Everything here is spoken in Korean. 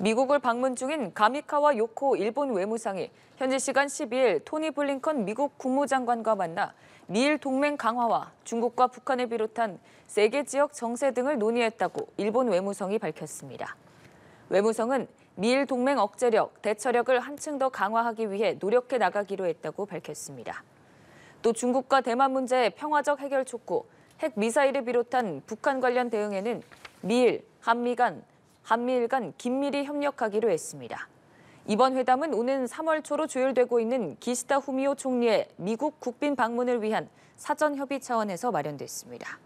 미국을 방문 중인 가미카와 요코 일본 외무상이 현지 시간 12일 토니 블링컨 미국 국무장관과 만나 미일 동맹 강화와 중국과 북한을 비롯한 세계 지역 정세 등을 논의했다고 일본 외무성이 밝혔습니다. 외무성은 미일 동맹 억제력, 대처력을 한층 더 강화하기 위해 노력해 나가기로 했다고 밝혔습니다. 또 중국과 대만 문제의 평화적 해결 촉구, 핵미사일을 비롯한 북한 관련 대응에는 미일, 한미 간 한미일 간 긴밀히 협력하기로 했습니다. 이번 회담은 오는 3월 초로 조율되고 있는 기시다 후미오 총리의 미국 국빈 방문을 위한 사전 협의 차원에서 마련됐습니다.